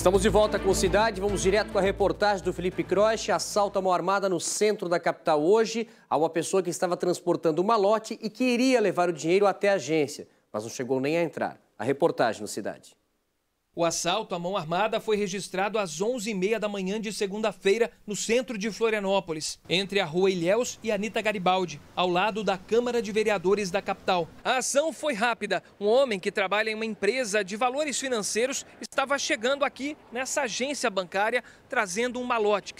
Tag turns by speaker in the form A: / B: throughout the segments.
A: Estamos de volta com Cidade, vamos direto com a reportagem do Felipe Croix. Assalto a mão armada no centro da capital hoje a uma pessoa que estava transportando uma lote e queria levar o dinheiro até a agência, mas não chegou nem a entrar. A reportagem no Cidade.
B: O assalto à mão armada foi registrado às 11h30 da manhã de segunda-feira no centro de Florianópolis, entre a Rua Ilhéus e Anitta Garibaldi, ao lado da Câmara de Vereadores da capital. A ação foi rápida. Um homem que trabalha em uma empresa de valores financeiros estava chegando aqui nessa agência bancária trazendo um malote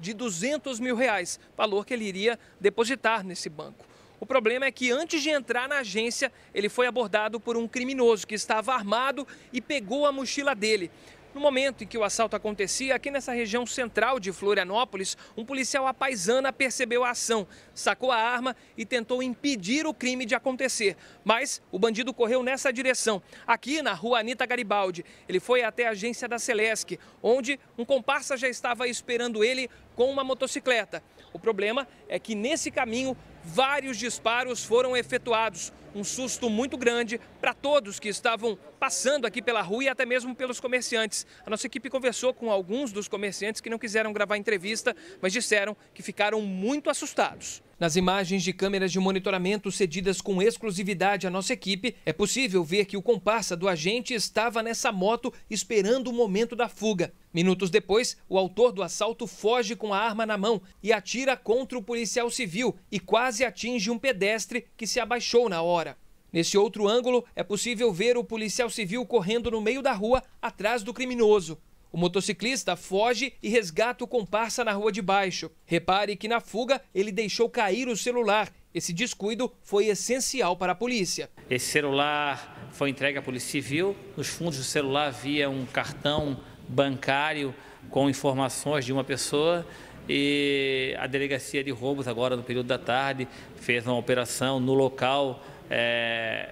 B: de 200 mil reais, valor que ele iria depositar nesse banco. O problema é que antes de entrar na agência, ele foi abordado por um criminoso que estava armado e pegou a mochila dele. No momento em que o assalto acontecia, aqui nessa região central de Florianópolis, um policial apaisana percebeu a ação, sacou a arma e tentou impedir o crime de acontecer. Mas o bandido correu nessa direção, aqui na rua Anitta Garibaldi. Ele foi até a agência da Celesc, onde um comparsa já estava esperando ele com uma motocicleta. O problema é que nesse caminho vários disparos foram efetuados. Um susto muito grande para todos que estavam passando aqui pela rua e até mesmo pelos comerciantes. A nossa equipe conversou com alguns dos comerciantes que não quiseram gravar entrevista, mas disseram que ficaram muito assustados. Nas imagens de câmeras de monitoramento cedidas com exclusividade à nossa equipe, é possível ver que o comparsa do agente estava nessa moto esperando o momento da fuga. Minutos depois, o autor do assalto foge com a arma na mão e atira contra o policial civil e quase atinge um pedestre que se abaixou na hora. Nesse outro ângulo, é possível ver o policial civil correndo no meio da rua atrás do criminoso. O motociclista foge e resgata o comparsa na rua de baixo. Repare que na fuga ele deixou cair o celular. Esse descuido foi essencial para a polícia.
C: Esse celular foi entregue à Polícia Civil. Nos fundos do celular havia um cartão bancário com informações de uma pessoa e a delegacia de roubos agora no período da tarde fez uma operação no local é,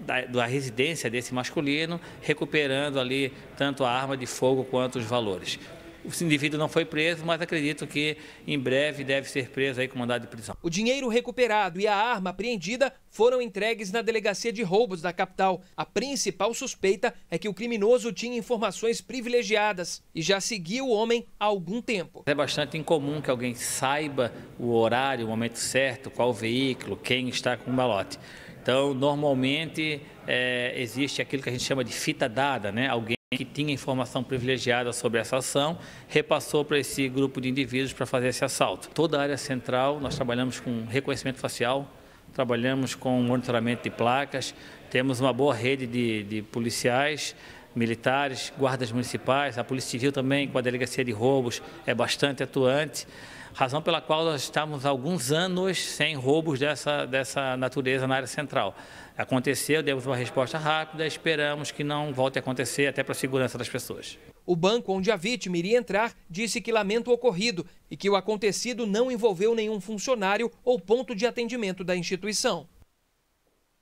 C: da, da, residência desse masculino, recuperando ali tanto a arma de fogo quanto os valores. O indivíduo não foi preso, mas acredito que em breve deve ser preso aí com mandado de prisão.
B: O dinheiro recuperado e a arma apreendida foram entregues na delegacia de roubos da capital. A principal suspeita é que o criminoso tinha informações privilegiadas e já seguia o homem há algum tempo. É bastante incomum
C: que alguém saiba o horário, o momento certo, qual veículo, quem está com o balote. Então, normalmente é, existe aquilo que a gente chama de fita dada, né? Alguém que tinha informação privilegiada sobre essa ação repassou para esse grupo de indivíduos para fazer esse assalto. Toda a área central nós trabalhamos com reconhecimento facial, trabalhamos com monitoramento de placas, temos uma boa rede de, de policiais militares, guardas municipais, a Polícia Civil também, com a Delegacia de Roubos, é bastante atuante, razão pela qual nós estamos há alguns anos sem roubos dessa, dessa natureza na área central. Aconteceu, demos uma resposta rápida, esperamos que não volte a acontecer, até para a segurança das pessoas.
B: O banco onde a vítima iria entrar disse que lamenta o ocorrido e que o acontecido não envolveu nenhum funcionário ou ponto de atendimento da instituição.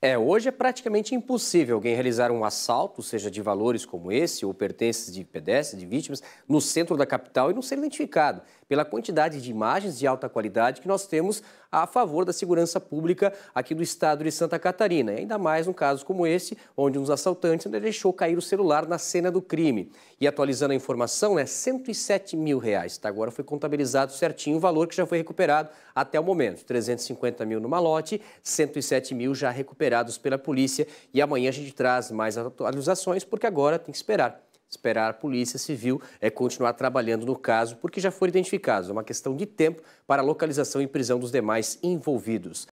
A: É, hoje é praticamente impossível alguém realizar um assalto, seja de valores como esse, ou pertences de pedestres, de vítimas, no centro da capital e não ser identificado, pela quantidade de imagens de alta qualidade que nós temos a favor da segurança pública aqui do estado de Santa Catarina. E ainda mais um caso como esse, onde um dos assaltantes deixou cair o celular na cena do crime. E atualizando a informação, é né, 107 mil reais. Tá? Agora foi contabilizado certinho o valor que já foi recuperado até o momento. 350 mil no malote, 107 mil já recuperado liberados pela polícia. E amanhã a gente traz mais atualizações, porque agora tem que esperar. Esperar a Polícia Civil é continuar trabalhando no caso, porque já foram identificados. É uma questão de tempo para a localização e prisão dos demais envolvidos.